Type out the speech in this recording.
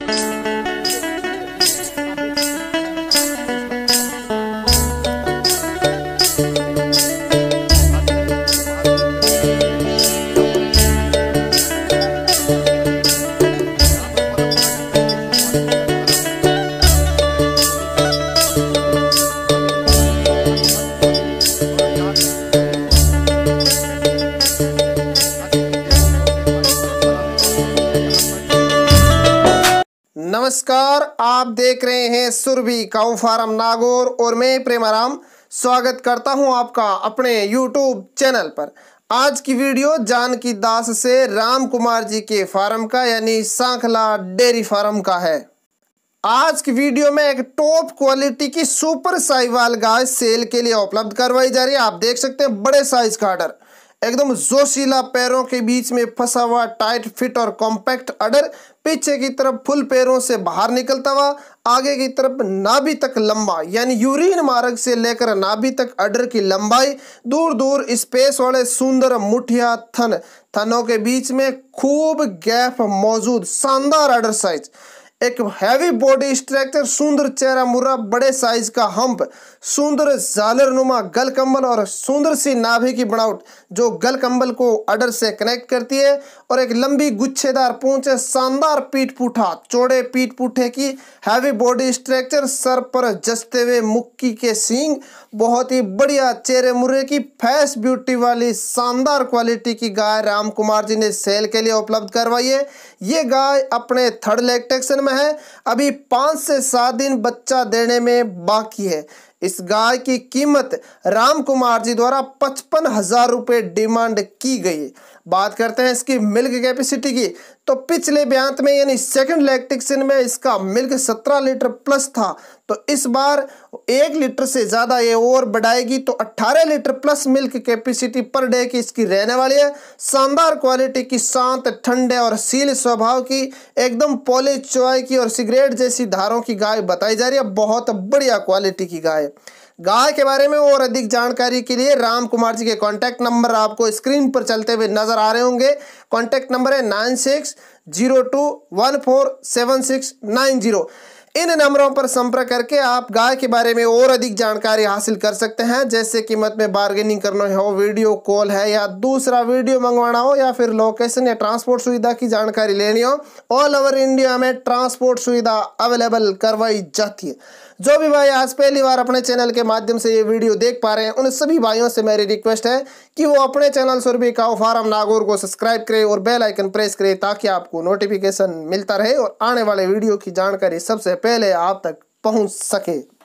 Hasta नमस्कार आप देख रहे हैं सुरभि काउ फार्म नागौर और मैं प्रेमाराम स्वागत करता हूं आपका अपने यूट्यूब चैनल पर आज की वीडियो जानकी दास से राम कुमार जी के फार्म का यानी सांखला डेयरी फार्म का है आज की वीडियो में एक टॉप क्वालिटी की सुपर साइवाल गाय सेल के लिए उपलब्ध करवाई जा रही है आप देख सकते हैं बड़े साइज का आर्डर एकदम जोशीला पैरों के बीच में फंसा हुआ टाइट फिट और कॉम्पैक्ट अडर पीछे की तरफ फुल पैरों से बाहर निकलता हुआ आगे की तरफ नाभि तक लंबा यानी यूरिन मार्ग से लेकर नाभि तक अडर की लंबाई दूर दूर स्पेस वाले सुंदर मुठिया थन थनों के बीच में खूब गैप मौजूद शानदार अडर साइज एक हैवी बॉडी स्ट्रक्चर सुंदर चेहरा मुर्रा बड़े साइज का हम्प सुंदर जालर नुमा गल कम्बल और सुंदर सी नाभि की बनावट जो गल कम्बल को अडर से कनेक्ट करती है और एक लंबी गुच्छेदार पूछ शानदार पीठ पुठा चौड़े पीठ पुठे की हैवी बॉडी स्ट्रक्चर सर पर जसते हुए मुक्की के सींग बहुत ही बढ़िया चेहरे मुर्रे की फैस ब्यूटी वाली शानदार क्वालिटी की गाय राम कुमार जी ने सेल के लिए उपलब्ध करवाई है ये गाय अपने थर्ड लेग टेक्शन में है अभी पाँच से सात दिन बच्चा देने में बाकी है इस गाय की कीमत राम कुमार जी द्वारा पचपन हजार रुपये डिमांड की गई बात करते हैं इसकी मिल्क कैपेसिटी की तो पिछले ब्यांत में यानी सेकंड लैक्टिक्सिन में इसका मिल्क सत्रह लीटर प्लस था तो इस बार एक लीटर से ज़्यादा ये और बढ़ाएगी तो अट्ठारह litre plus milk capacity per day की इसकी रहने वाली है शानदार क्वालिटी की शांत ठंडे और सील स्वभाव की एकदम पोले चॉय की और सिगरेट जैसी धारों की गाय बताई जा रही है बहुत बढ़िया क्वालिटी की गाय है गाय के बारे में और अधिक जानकारी के लिए राम कुमार जी के कॉन्टैक्ट नंबर आपको स्क्रीन पर चलते हुए नजर आ रहे होंगे कॉन्टैक्ट नंबर है nine six zero two one four seven six nine zero इन नंबरों पर संपर्क करके आप गाय के बारे में और अधिक जानकारी हासिल कर सकते हैं जैसे कीमत में बार्गेनिंग करना हो वीडियो कॉल है या दूसरा वीडियो मंगवाना हो या फिर लोकेशन या ट्रांसपोर्ट सुविधा की जानकारी लेनी हो ऑल ओवर इंडिया में ट्रांसपोर्ट सुविधा अवेलेबल करवाई जाती है जो भी भाई आज पहली बार अपने चैनल के माध्यम से ये वीडियो देख पा रहे हैं उन सभी भाइयों से मेरी रिक्वेस्ट है कि वो अपने channel Surabhi cow farm Nagaur को सब्सक्राइब करें और बेल आइकन प्रेस करें ताकि आपको नोटिफिकेशन मिलता रहे और आने वाले वीडियो की जानकारी सबसे पहले आप तक पहुंच सके